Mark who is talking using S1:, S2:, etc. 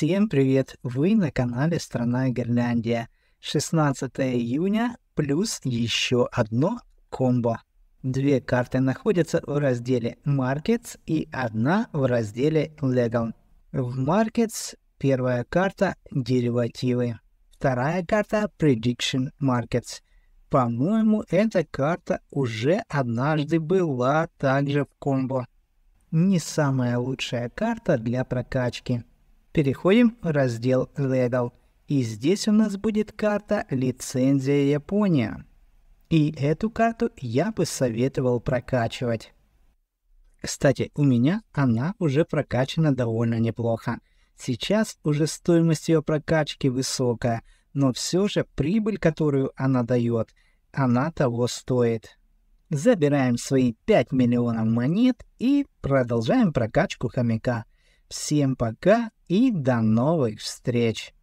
S1: Всем привет! Вы на канале «Страна Гирляндия». 16 июня плюс еще одно комбо. Две карты находятся в разделе Markets и одна в разделе Legal. В Markets первая карта – деривативы. Вторая карта – Prediction Markets. По-моему, эта карта уже однажды была также в комбо. Не самая лучшая карта для прокачки – Переходим в раздел Legal. И здесь у нас будет карта «Лицензия Япония». И эту карту я бы советовал прокачивать. Кстати, у меня она уже прокачана довольно неплохо. Сейчас уже стоимость ее прокачки высокая, но все же прибыль, которую она дает, она того стоит. Забираем свои 5 миллионов монет и продолжаем прокачку хомяка. Всем пока, и до новых встреч!